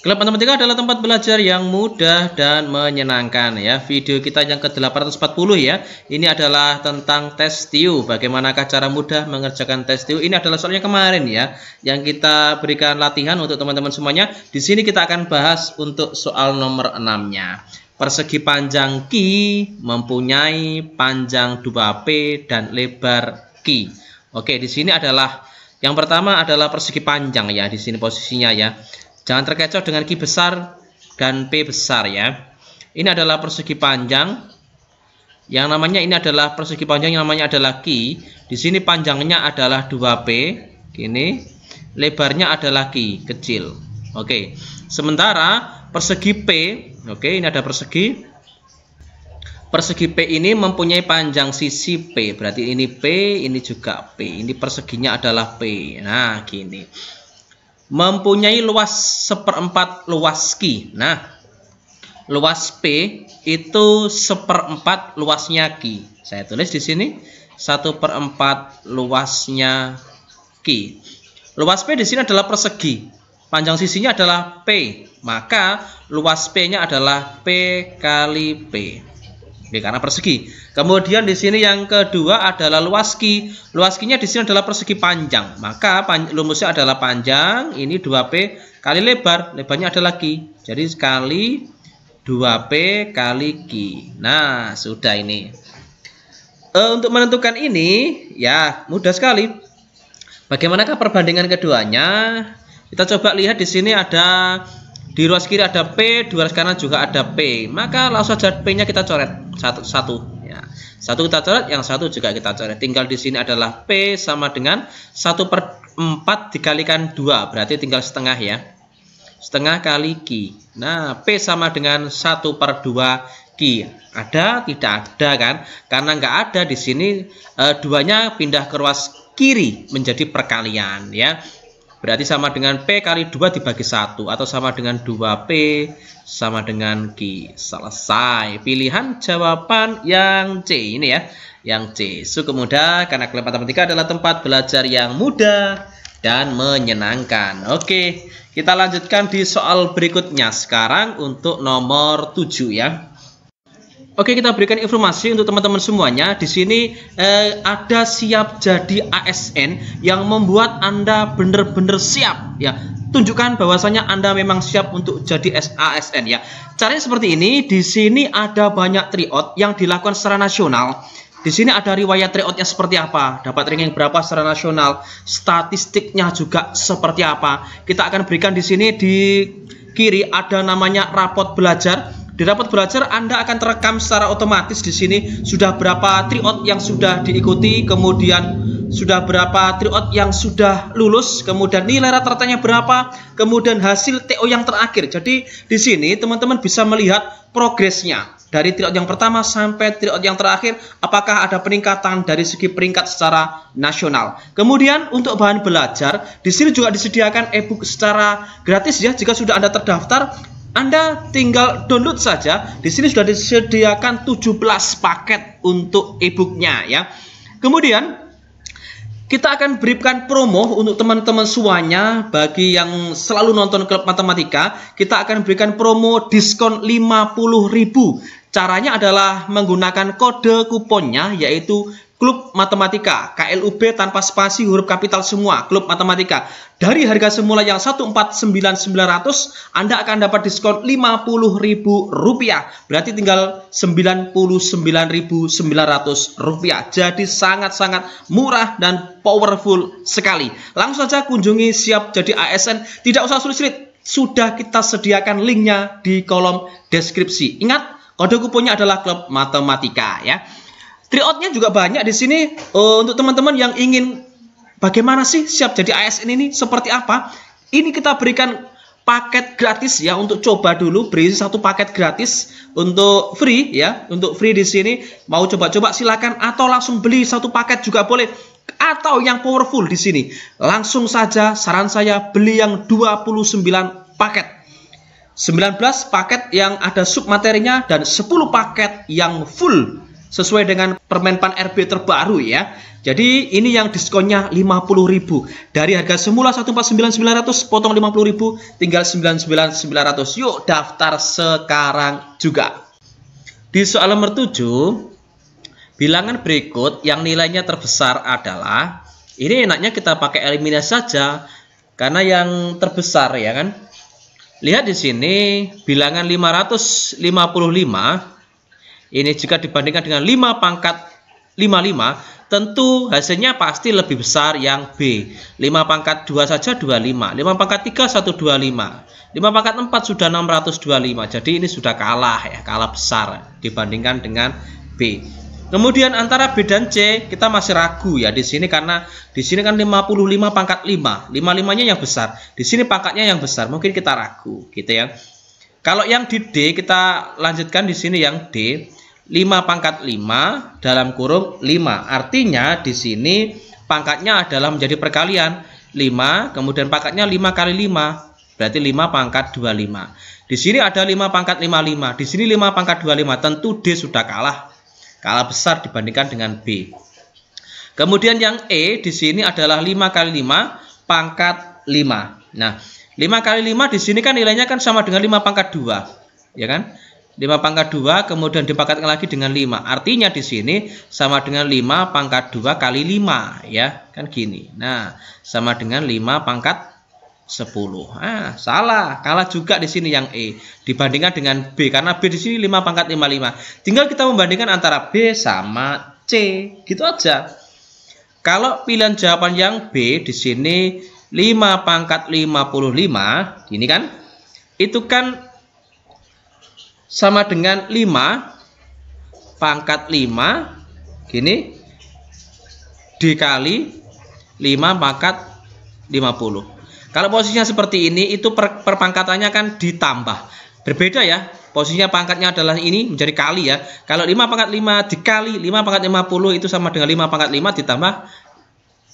Klub Matematika adalah tempat belajar yang mudah dan menyenangkan ya. Video kita yang ke-840 ya. Ini adalah tentang tes TIU. Bagaimanakah cara mudah mengerjakan tes TIU? Ini adalah soalnya kemarin ya yang kita berikan latihan untuk teman-teman semuanya. Di sini kita akan bahas untuk soal nomor enamnya. Persegi panjang Q mempunyai panjang 2P dan lebar Q. Oke, di sini adalah yang pertama adalah persegi panjang ya di sini posisinya ya. Jangan terkecoh dengan Q besar dan P besar ya. Ini adalah persegi panjang. Yang namanya ini adalah persegi panjang yang namanya adalah Q. Di sini panjangnya adalah 2P. Gini. Lebarnya adalah Q, kecil. Oke. Sementara persegi P, oke ini ada persegi persegi P ini mempunyai panjang sisi P berarti ini P ini juga P ini perseginya adalah P nah gini mempunyai luas seperempat luas Q. Nah, luas P itu seperempat luasnya Q. Saya tulis di sini satu perempat luasnya Q. Luas P di sini adalah persegi. Panjang sisinya adalah P. Maka luas P-nya adalah P kali P. Ini karena persegi. Kemudian di sini yang kedua adalah luas ki. Luas kinya di sini adalah persegi panjang. Maka pan, lumusnya adalah panjang, ini 2P kali lebar. Lebarnya adalah ki. Jadi sekali 2P kali ki. Nah, sudah ini. E, untuk menentukan ini, ya mudah sekali. Bagaimanakah perbandingan keduanya? Kita coba lihat di sini ada di ruas kiri ada P, di ruas kanan juga ada P. Maka langsung saja P-nya kita coret satu satu. Ya. Satu kita coret, yang satu juga kita coret. Tinggal di sini adalah P sama dengan satu per 4 dikalikan dua, Berarti tinggal setengah ya. Setengah kali Q. Nah, P sama dengan satu per dua Q. Ada? Tidak ada kan? Karena nggak ada di sini, e, duanya pindah ke ruas kiri menjadi perkalian ya. Berarti sama dengan P kali 2 dibagi 1 atau sama dengan 2P sama dengan Q. Selesai. Pilihan jawaban yang C ini ya. Yang C. Suku muda karena kelompok matematika adalah tempat belajar yang mudah dan menyenangkan. Oke, kita lanjutkan di soal berikutnya sekarang untuk nomor 7 ya. Oke, kita berikan informasi untuk teman-teman semuanya. Di sini eh, ada siap jadi ASN yang membuat Anda benar-benar siap ya. Tunjukkan bahwasanya Anda memang siap untuk jadi ASN ya. Caranya seperti ini, di sini ada banyak triot yang dilakukan secara nasional. Di sini ada riwayat triotnya seperti apa, dapat ranking berapa secara nasional, statistiknya juga seperti apa. Kita akan berikan di sini di kiri ada namanya rapot belajar di rapat belajar Anda akan terekam secara otomatis di sini sudah berapa triot yang sudah diikuti, kemudian sudah berapa triot yang sudah lulus, kemudian nilai rata-ratanya berapa, kemudian hasil TO yang terakhir. Jadi di sini teman-teman bisa melihat progresnya dari triot yang pertama sampai triot yang terakhir, apakah ada peningkatan dari segi peringkat secara nasional. Kemudian untuk bahan belajar, di sini juga disediakan e-book secara gratis ya. Jika sudah Anda terdaftar, anda tinggal download saja. Di sini sudah disediakan 17 paket untuk e ya. Kemudian kita akan berikan promo untuk teman-teman semuanya bagi yang selalu nonton klub matematika, kita akan berikan promo diskon 50.000. Caranya adalah menggunakan kode kuponnya yaitu Klub Matematika, KLUB tanpa spasi huruf kapital semua, Klub Matematika. Dari harga semula yang 149.900, Anda akan dapat diskon Rp50.000. Berarti tinggal Rp99.900. Jadi sangat-sangat murah dan powerful sekali. Langsung saja kunjungi siap jadi ASN, tidak usah sulit-sulit. Sudah kita sediakan linknya di kolom deskripsi. Ingat, kode kuponnya adalah Klub Matematika ya. Triotnya juga banyak di sini uh, untuk teman-teman yang ingin bagaimana sih siap jadi ASN ini seperti apa? Ini kita berikan paket gratis ya untuk coba dulu beri satu paket gratis untuk free ya untuk free di sini mau coba-coba silakan atau langsung beli satu paket juga boleh atau yang powerful di sini langsung saja saran saya beli yang 29 paket 19 paket yang ada sub materinya dan 10 paket yang full sesuai dengan Permenpan RB terbaru ya. Jadi ini yang diskonnya 50.000 dari harga semula 149.900 potong 50.000 tinggal 99.900. Yuk daftar sekarang juga. Di soal nomor 7 bilangan berikut yang nilainya terbesar adalah ini enaknya kita pakai eliminasi saja karena yang terbesar ya kan. Lihat di sini bilangan 555 ini jika dibandingkan dengan 5 pangkat 55, tentu hasilnya pasti lebih besar yang B. 5 pangkat 2 saja 25, 5 pangkat 3 125, 5 pangkat 4 sudah 625. Jadi ini sudah kalah ya, kalah besar dibandingkan dengan B. Kemudian antara B dan C kita masih ragu ya di sini karena di sini kan 55 pangkat 5, 55-nya yang besar. Di sini pangkatnya yang besar, mungkin kita ragu gitu ya. Kalau yang di D kita lanjutkan di sini yang D. 5 pangkat 5 dalam kurung 5. Artinya di sini pangkatnya adalah menjadi perkalian 5, kemudian pangkatnya 5 kali 5. Berarti 5 pangkat 25. Di sini ada 5 pangkat 55. Di sini 5 pangkat 25. Tentu D sudah kalah. Kalah besar dibandingkan dengan B. Kemudian yang E di sini adalah 5 kali 5 pangkat 5. Nah, 5 kali 5 di sini kan nilainya kan sama dengan 5 pangkat 2. Ya kan? 5 pangkat 2 kemudian dipangkatkan lagi dengan 5. Artinya di sini sama dengan 5 pangkat 2 kali 5 ya. Kan gini. Nah, sama dengan 5 pangkat 10. Ah, salah. Kalah juga di sini yang E dibandingkan dengan B karena B di sini 5 pangkat 55. Tinggal kita membandingkan antara B sama C. Gitu aja. Kalau pilihan jawaban yang B di sini 5 pangkat 55, ini kan itu kan sama dengan 5 pangkat 5 gini dikali 5 pangkat 50 kalau posisinya seperti ini itu per, perpangkatannya kan ditambah berbeda ya posisinya pangkatnya adalah ini menjadi kali ya kalau 5 pangkat 5 dikali 5 pangkat 50 itu sama dengan 5 pangkat 5 ditambah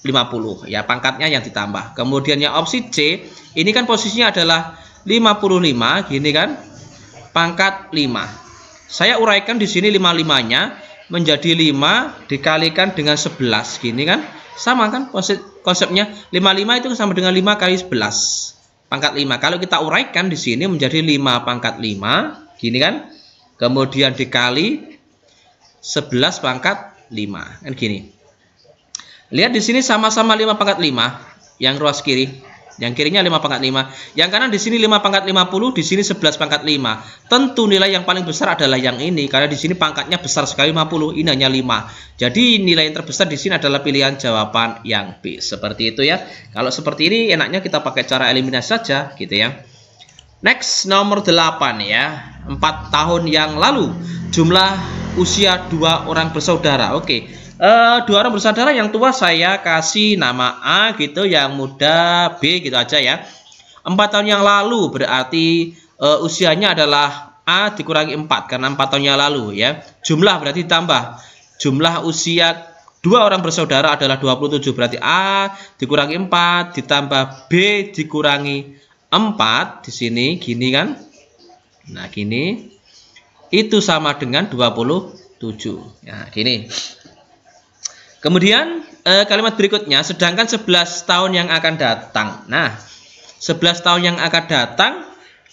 50 ya pangkatnya yang ditambah kemudian yang opsi C ini kan posisinya adalah 55 gini kan pangkat 5. Saya uraikan di sini 55-nya menjadi 5 dikalikan dengan 11 gini kan. Sama kan konsep konsepnya 55 itu sama dengan 5 kali 11 pangkat 5. Kalau kita uraikan di sini menjadi 5 pangkat 5 gini kan. Kemudian dikali 11 pangkat 5 kan gini. Lihat di sini sama-sama 5 pangkat 5 yang ruas kiri yang kirinya 5 pangkat 5. Yang kanan di sini 5 pangkat 50, di sini 11 pangkat 5. Tentu nilai yang paling besar adalah yang ini karena di sini pangkatnya besar sekali 50, ini hanya 5. Jadi nilai yang terbesar di sini adalah pilihan jawaban yang B. Seperti itu ya. Kalau seperti ini enaknya kita pakai cara eliminasi saja gitu ya. Next nomor 8 ya. 4 tahun yang lalu jumlah usia dua orang bersaudara. Oke uh, dua orang bersaudara yang tua saya kasih nama A gitu, yang muda B gitu aja ya. Empat tahun yang lalu berarti uh, usianya adalah A dikurangi 4 karena empat tahun yang lalu ya. Jumlah berarti tambah Jumlah usia dua orang bersaudara adalah 27 berarti A dikurangi 4 ditambah B dikurangi 4 di sini gini kan. Nah, gini. Itu sama dengan 27. ya nah, gini. Kemudian eh, kalimat berikutnya, sedangkan 11 tahun yang akan datang. Nah, 11 tahun yang akan datang,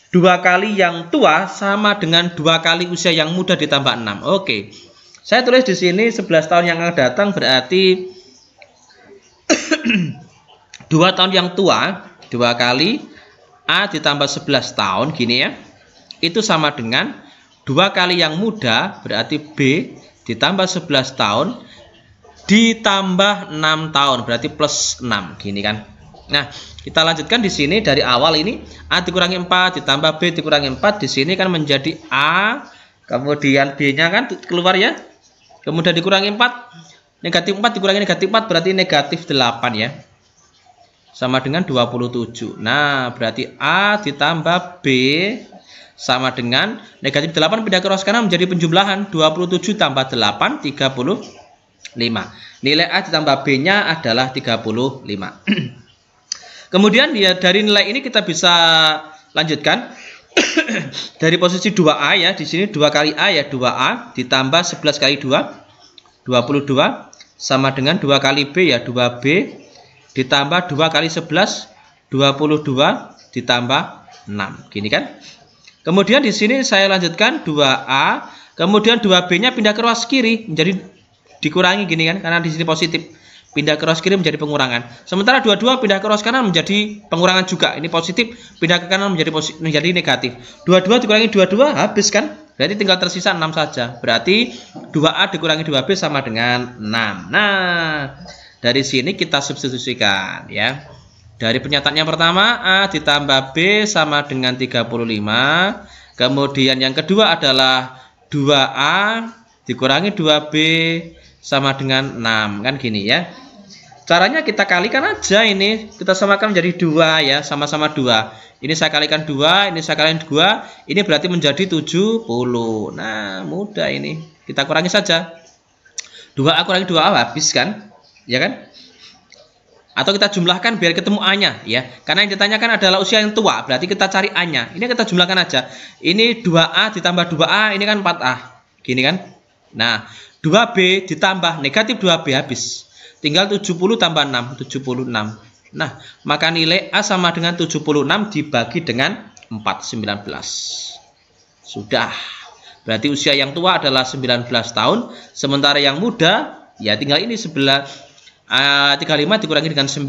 dua kali yang tua sama dengan dua kali usia yang muda ditambah 6. Oke, saya tulis di sini 11 tahun yang akan datang berarti dua tahun yang tua, dua kali A ditambah 11 tahun, gini ya. Itu sama dengan dua kali yang muda berarti B ditambah 11 tahun ditambah 6 tahun berarti plus 6 gini kan Nah kita lanjutkan di sini dari awal ini A dikurangi 4 ditambah B dikurangi 4 di sini kan menjadi A kemudian B nya kan keluar ya kemudian dikurangi 4 negatif 4 dikurangi negatif 4 berarti negatif 8 ya sama dengan 27 nah berarti A ditambah B sama dengan negatif 8 pindah ke kanan menjadi penjumlahan 27 tambah 8 30 Nilai A ditambah B-nya adalah 35. Kemudian ya, dari nilai ini kita bisa lanjutkan. dari posisi 2A ya, di sini 2 kali A ya, 2A ditambah 11 kali 2, 22. Sama dengan 2 kali B ya, 2B ditambah 2 kali 11, 22 ditambah 6. Gini kan? Kemudian di sini saya lanjutkan 2A, kemudian 2B-nya pindah ke ruas kiri menjadi dikurangi gini kan karena di sini positif pindah ke ross kiri menjadi pengurangan sementara dua-dua pindah ke ross kanan menjadi pengurangan juga ini positif pindah ke kanan menjadi positif, menjadi negatif dua-dua dikurangi dua-dua habis kan berarti tinggal tersisa 6 saja berarti 2A dikurangi 2B sama dengan 6 nah dari sini kita substitusikan ya dari pernyataan yang pertama A ditambah B sama dengan 35 kemudian yang kedua adalah 2A dikurangi 2B sama dengan 6 kan gini ya caranya kita kalikan aja ini kita samakan menjadi dua ya sama-sama dua ini saya kalikan dua ini saya kalikan dua ini berarti menjadi 70 nah mudah ini kita kurangi saja dua aku kurangi dua oh, habis kan ya kan atau kita jumlahkan biar ketemu A-nya ya. Karena yang ditanyakan adalah usia yang tua, berarti kita cari A-nya. Ini kita jumlahkan aja. Ini 2A ditambah 2A, ini kan 4A. Gini kan? Nah, 2B ditambah negatif 2B habis. Tinggal 70 tambah 6, 76. Nah, maka nilai A sama dengan 76 dibagi dengan 4, 19. Sudah. Berarti usia yang tua adalah 19 tahun, sementara yang muda ya tinggal ini 11 Uh, 35 dikurangi dengan 19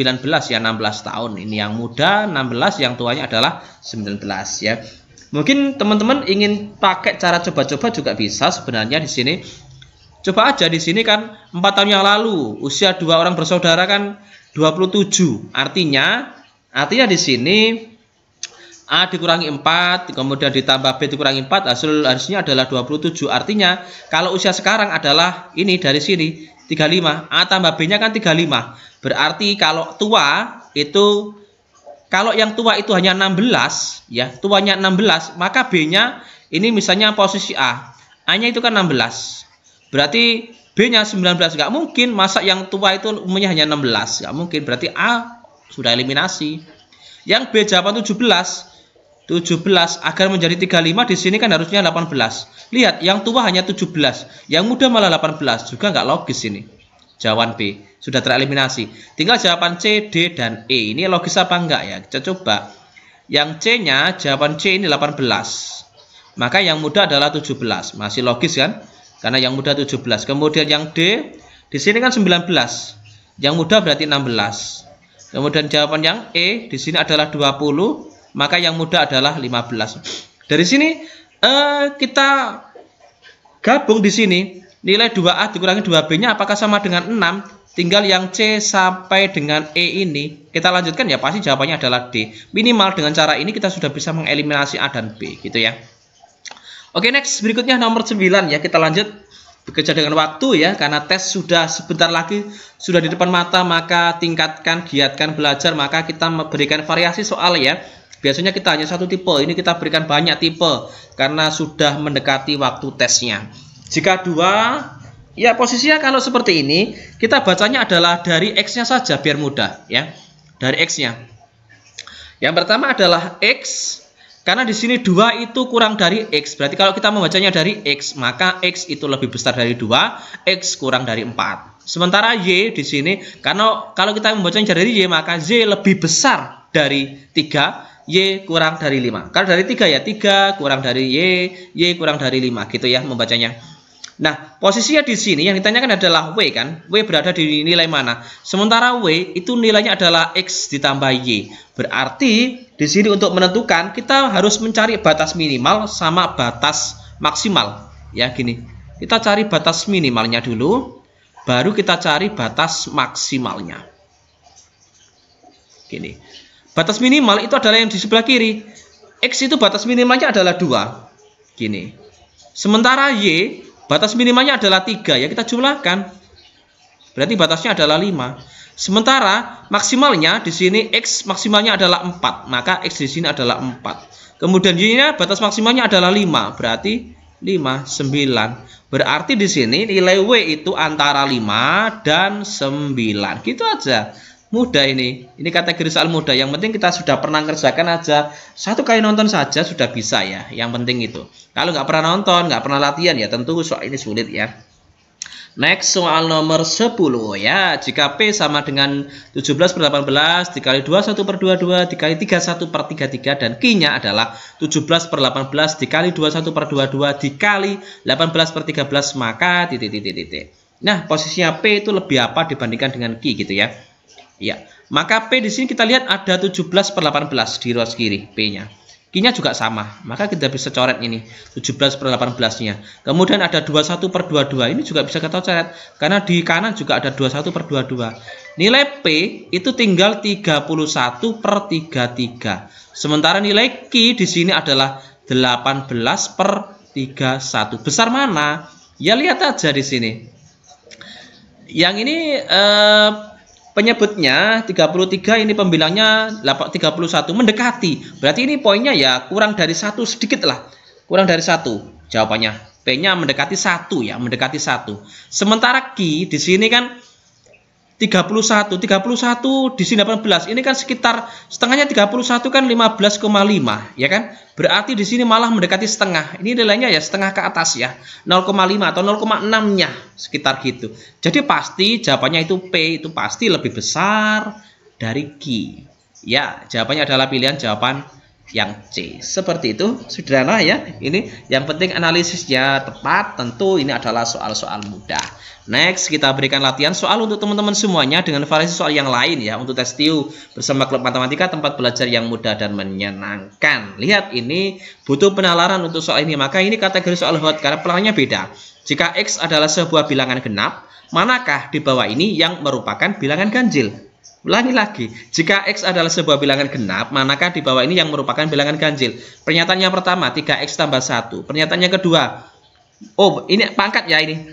ya 16 tahun ini yang muda 16 yang tuanya adalah 19 ya mungkin teman-teman ingin pakai cara coba-coba juga bisa sebenarnya di sini Coba aja di sini kan 4 tahun yang lalu usia dua orang bersaudara kan 27. Artinya artinya di sini A dikurangi 4, kemudian ditambah B dikurangi 4, hasil harusnya adalah 27. Artinya, kalau usia sekarang adalah ini dari sini, 35. A tambah B-nya kan 35. Berarti kalau tua itu, kalau yang tua itu hanya 16, ya, tuanya 16, maka B-nya ini misalnya posisi A. A-nya itu kan 16. Berarti B-nya 19 nggak mungkin, masa yang tua itu umumnya hanya 16, nggak mungkin. Berarti A sudah eliminasi. Yang B jawaban 17, 17 agar menjadi 35 di sini kan harusnya 18. Lihat, yang tua hanya 17, yang muda malah 18, juga nggak logis ini. Jawaban B sudah tereliminasi. Tinggal jawaban C, D dan E. Ini logis apa enggak ya? Kita coba. Yang C-nya jawaban C ini 18. Maka yang muda adalah 17. Masih logis kan? Karena yang muda 17. Kemudian yang D, di sini kan 19. Yang muda berarti 16. Kemudian jawaban yang E di sini adalah 20, maka yang muda adalah 15. Dari sini eh, kita gabung di sini nilai 2A dikurangi 2B-nya apakah sama dengan 6? Tinggal yang C sampai dengan E ini kita lanjutkan ya pasti jawabannya adalah D. Minimal dengan cara ini kita sudah bisa mengeliminasi A dan B gitu ya. Oke, next berikutnya nomor 9 ya. Kita lanjut bekerja dengan waktu ya karena tes sudah sebentar lagi sudah di depan mata maka tingkatkan giatkan belajar maka kita memberikan variasi soal ya biasanya kita hanya satu tipe ini kita berikan banyak tipe karena sudah mendekati waktu tesnya jika dua ya posisinya kalau seperti ini kita bacanya adalah dari X nya saja biar mudah ya dari X nya yang pertama adalah X karena di sini 2 itu kurang dari X. Berarti kalau kita membacanya dari X, maka X itu lebih besar dari 2, X kurang dari 4. Sementara Y di sini, karena kalau kita membacanya dari Y, maka Z lebih besar dari 3, Y kurang dari 5. Kalau dari 3 ya 3, kurang dari Y, Y kurang dari 5. Gitu ya membacanya. Nah, posisinya di sini yang ditanyakan adalah W kan? W berada di nilai mana? Sementara W itu nilainya adalah X ditambah Y. Berarti di sini untuk menentukan kita harus mencari batas minimal sama batas maksimal. Ya, gini. Kita cari batas minimalnya dulu, baru kita cari batas maksimalnya. Gini. Batas minimal itu adalah yang di sebelah kiri. X itu batas minimalnya adalah 2. Gini. Sementara Y Batas minimalnya adalah 3 ya kita jumlahkan. Berarti batasnya adalah 5. Sementara maksimalnya di sini x maksimalnya adalah 4, maka x di sini adalah 4. Kemudian y-nya batas maksimalnya adalah 5, berarti 5 9. Berarti di sini nilai W itu antara 5 dan 9. Gitu aja mudah ini. Ini kategori soal mudah. Yang penting kita sudah pernah kerjakan aja. Satu kali nonton saja sudah bisa ya. Yang penting itu. Kalau nggak pernah nonton, nggak pernah latihan ya tentu soal ini sulit ya. Next soal nomor 10 ya. Jika P sama dengan 17 per 18 dikali 2 1 per 22 dikali 3 1 per 33 dan Q-nya adalah 17 per 18 dikali 2 1 per 22 dikali 18 per 13 maka titik titik titik. Nah posisinya P itu lebih apa dibandingkan dengan Q gitu ya. Ya, maka P di sini kita lihat ada 17 per 18 di ruas kiri P-nya. Q-nya juga sama, maka kita bisa coret ini 17 per 18-nya. Kemudian ada 21 per 22, ini juga bisa kita coret, karena di kanan juga ada 21 per 22. Nilai P itu tinggal 31 per 33. Sementara nilai Q di sini adalah 18 per 31. Besar mana? Ya lihat aja di sini. Yang ini... Eh, penyebutnya 33 ini pembilangnya 31 mendekati berarti ini poinnya ya kurang dari satu sedikit lah kurang dari satu jawabannya P-nya mendekati satu ya mendekati satu sementara Q di sini kan 31 31 di sini 18 ini kan sekitar setengahnya 31 kan 15,5 ya kan berarti di sini malah mendekati setengah ini nilainya ya setengah ke atas ya 0,5 atau 0,6 nya sekitar gitu jadi pasti jawabannya itu P itu pasti lebih besar dari Q ya jawabannya adalah pilihan jawaban yang C. Seperti itu, sederhana ya. Ini yang penting analisisnya tepat, tentu ini adalah soal-soal mudah. Next, kita berikan latihan soal untuk teman-teman semuanya dengan variasi soal yang lain ya. Untuk tes TIU bersama klub matematika, tempat belajar yang mudah dan menyenangkan. Lihat, ini butuh penalaran untuk soal ini. Maka ini kategori soal hot karena pelangnya beda. Jika X adalah sebuah bilangan genap, manakah di bawah ini yang merupakan bilangan ganjil? Ulangi lagi, jika X adalah sebuah bilangan genap, manakah di bawah ini yang merupakan bilangan ganjil? Pernyataan yang pertama, 3X tambah 1. Pernyataan yang kedua, oh ini pangkat ya ini.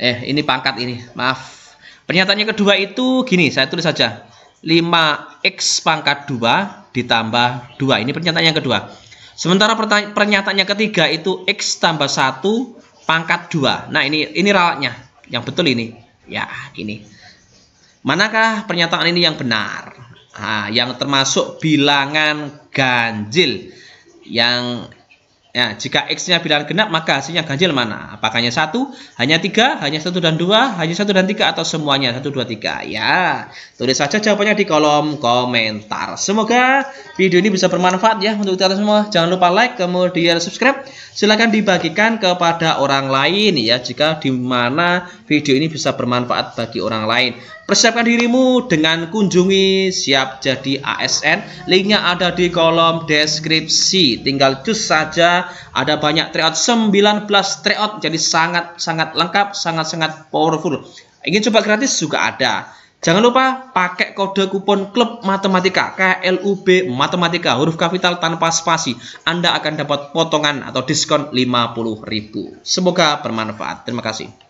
Eh, ini pangkat ini, maaf. Pernyataan yang kedua itu gini, saya tulis saja. 5X pangkat 2 ditambah 2. Ini pernyataan yang kedua. Sementara pernyataan yang ketiga itu X tambah 1 pangkat 2. Nah, ini ini rawatnya Yang betul ini. Ya, ini. Manakah pernyataan ini yang benar? Nah, yang termasuk bilangan ganjil yang ya, jika x-nya bilangan genap maka hasilnya ganjil mana? Apakah hanya satu, hanya tiga, hanya satu dan dua, hanya satu dan tiga atau semuanya satu dua tiga? Ya, tulis saja jawabannya di kolom komentar. Semoga video ini bisa bermanfaat ya untuk kita semua. Jangan lupa like kemudian subscribe. Silahkan dibagikan kepada orang lain ya jika di mana video ini bisa bermanfaat bagi orang lain. Persiapkan dirimu dengan kunjungi siap jadi ASN. Linknya ada di kolom deskripsi. Tinggal cus saja. Ada banyak tryout 19 tryout jadi sangat-sangat lengkap, sangat-sangat powerful. Ingin coba gratis juga ada. Jangan lupa pakai kode kupon klub matematika KLUB matematika huruf kapital tanpa spasi. Anda akan dapat potongan atau diskon 50.000. Semoga bermanfaat. Terima kasih.